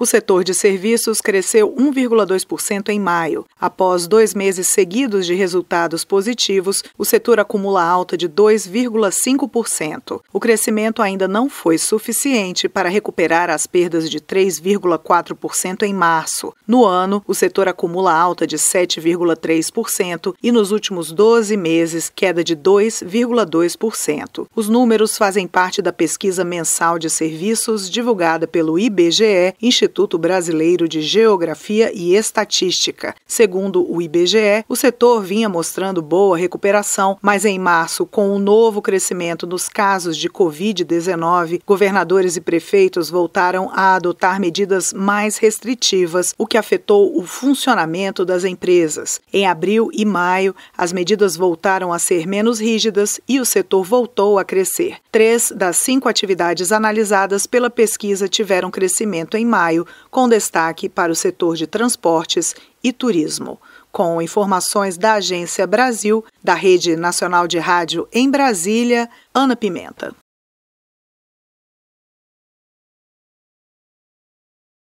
O setor de serviços cresceu 1,2% em maio. Após dois meses seguidos de resultados positivos, o setor acumula alta de 2,5%. O crescimento ainda não foi suficiente para recuperar as perdas de 3,4% em março. No ano, o setor acumula alta de 7,3% e nos últimos 12 meses, queda de 2,2%. Os números fazem parte da pesquisa mensal de serviços divulgada pelo IBGE, Instituto Instituto Brasileiro de Geografia e Estatística. Segundo o IBGE, o setor vinha mostrando boa recuperação, mas em março, com o um novo crescimento nos casos de Covid-19, governadores e prefeitos voltaram a adotar medidas mais restritivas, o que afetou o funcionamento das empresas. Em abril e maio, as medidas voltaram a ser menos rígidas e o setor voltou a crescer. Três das cinco atividades analisadas pela pesquisa tiveram crescimento em maio maio, com destaque para o setor de transportes e turismo. Com informações da Agência Brasil, da Rede Nacional de Rádio em Brasília, Ana Pimenta.